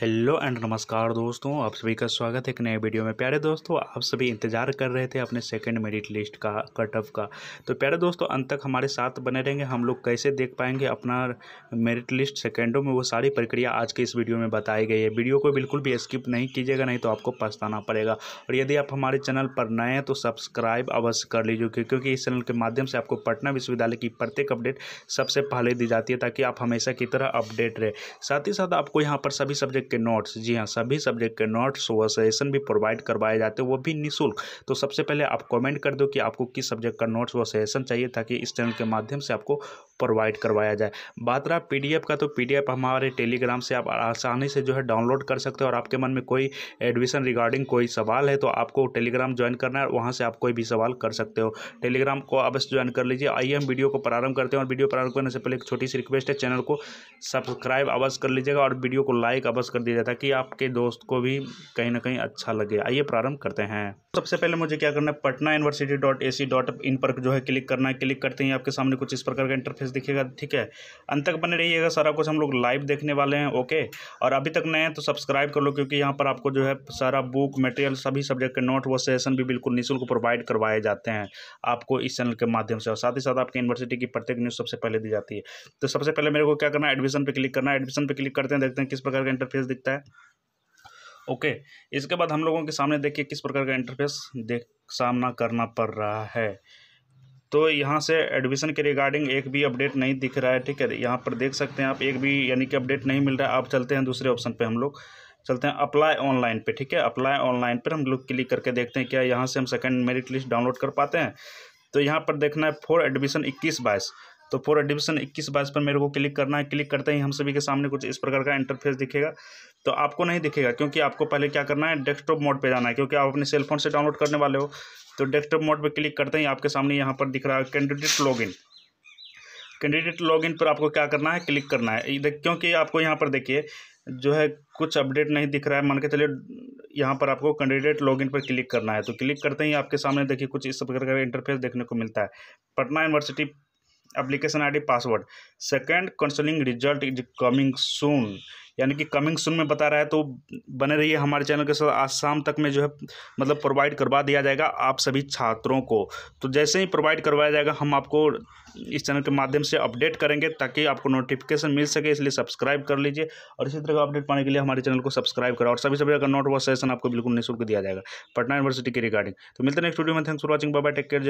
hello and नमस्कार दोस्तों आप सभी का स्वागत है एक नए वीडियो में प्यारे दोस्तों आप सभी इंतजार कर रहे थे अपने सेकंड मेरिट लिस्ट का कटअप का तो प्यारे दोस्तों अंत तक हमारे साथ बने रहेंगे हम लोग कैसे देख पाएंगे अपना मेरिट लिस्ट सेकंडों में वो सारी प्रक्रिया आज के इस वीडियो में बताई गई है वीडियो को बिल्कुल भी स्किप नहीं कीजिएगा नहीं तो आपको पछताना पड़ेगा और यदि आप हमारे चैनल पर नए हैं तो सब्सक्राइब अवश्य कर लीजिए क्योंकि इस चैनल के माध्यम से आपको पटना विश्वविद्यालय की प्रत्येक अपडेट सबसे पहले दी जाती है ताकि आप हमेशा की तरह अपडेट रहे साथ ही साथ आपको यहाँ पर सभी सब्जेक्ट सब्जेक्ट के नोट्स जी हाँ सभी सब्जेक्ट के नोट्स व सजेशन भी प्रोवाइड करवाए जाते हैं वो भी निःशुल्क तो सबसे पहले आप कमेंट कर दो कि आपको किस सब्जेक्ट का नोट्स व सजेशन चाहिए ताकि इस चैनल के माध्यम से आपको प्रोवाइड करवाया जाए बात रहा पीडीएफ का तो पीडीएफ हमारे टेलीग्राम से आप आसानी से जो है डाउनलोड कर सकते हो और आपके मन में कोई एडमिशन रिगार्डिंग कोई सवाल है तो आपको टेलीग्राम ज्वाइन करना है वहाँ से आप कोई भी सवाल कर सकते हो टेलीग्राम को अवश्य ज्वाइन कर लीजिए आइए हम वीडियो को प्रारंभ करते हैं और वीडियो प्रारंभ करने से पहले एक छोटी सी रिक्वेस्ट है चैनल को सब्सक्राइब अवश्य कर लीजिएगा और वीडियो को लाइक अवश्य कर दिया जाता है कि आपके दोस्त को भी कहीं ना कहीं अच्छा लगे आइए प्रारंभ करते हैं सबसे पहले मुझे क्या करना है Patna university dot A C dot in पर जो है क्लिक करना है क्लिक करते ही आपके सामने कुछ इस प्रकार का इंटरफेस दिखेगा ठीक है अंत तक बने रहिएगा सारा कुछ हम लोग लाइव देखने वाले हैं ओके और अभी तक नए हैं तो सब्सक्राइब कर लो क्योंकि यहाँ पर आपको जो है सारा बुक मटेरियल सभी सब्जेक्ट के नोट व सेशन भी बिल्कुल निःशुल्क प्रोवाइड करवाए जाते हैं आपको इस चैनल के माध्यम से और साथ ही साथ आपकी यूनिवर्सिटी की प्रत्येक न्यूज़ सबसे पहले दी जाती है तो सबसे पहले मेरे को क्या करना है एडमिशन पर क्लिक करना है एडमिशन पर क्लिक करते हैं देखते हैं किस प्रकार का इंटरफेस दिखता है ओके इसके बाद हम लोगों के सामने देखिए किस प्रकार का इंटरफेस देख सामना करना पड़ रहा है तो यहाँ से एडमिशन के रिगार्डिंग एक भी अपडेट नहीं दिख रहा है ठीक है यहाँ पर देख सकते हैं आप एक भी यानी कि अपडेट नहीं मिल रहा है आप चलते हैं दूसरे ऑप्शन पे हम लोग चलते हैं अप्लाई ऑनलाइन पे ठीक है अप्लाई ऑनलाइन पर हम लोग क्लिक करके देखते हैं क्या यहाँ से हम सेकेंड मेरिट लिस्ट डाउनलोड कर पाते हैं तो यहाँ पर देखना है फोर एडमिशन इक्कीस बाईस तो पूरा एडमिशन इक्कीस बाईस पर मेरे को क्लिक करना है क्लिक करते ही हम सभी के सामने कुछ इस प्रकार का इंटरफेस दिखेगा तो आपको नहीं दिखेगा क्योंकि आपको पहले क्या करना है डेस्कटॉप मोड पे जाना है क्योंकि आप अपने सेलफोन से डाउनलोड करने वाले हो तो डेस्कटॉप मोड पे क्लिक करते ही आपके सामने यहाँ पर दिख रहा है कैंडिडेट लॉग कैंडिडेट लॉग पर आपको क्या करना है क्लिक करना है क्योंकि आपको यहाँ पर देखिए जो है कुछ अपडेट नहीं दिख रहा है मान के चलिए यहाँ पर आपको कैंडिडेट लॉगिन पर क्लिक करना है तो क्लिक करते ही आपके सामने देखिए कुछ इस प्रकार का इंटरफेस देखने को मिलता है Patna university application ID password second counselling result is coming soon यानी कि कमिंग सुन में बता रहा है तो बने रहिए हमारे चैनल के साथ आज शाम तक में जो है मतलब प्रोवाइड करवा दिया जाएगा आप सभी छात्रों को तो जैसे ही प्रोवाइड करवाया जाएगा हम आपको इस चैनल के माध्यम से अपडेट करेंगे ताकि आपको नोटिफिकेशन मिल सके इसलिए सब्सक्राइब कर लीजिए और इसी तरह का अपडेट पाने के लिए हमारे चैनल को सब्सक्राइब करें और सभी सभी अगर नोट व सेशन आपको बिल्कुल निःशुल्क दिया जाएगा पटना यूनिवर्सिटी के रिगार्डिंग तो मिलते हैं नेक्स्ट वीडियो में थैंक्स फॉर वॉचिंग बाबा टेक केयर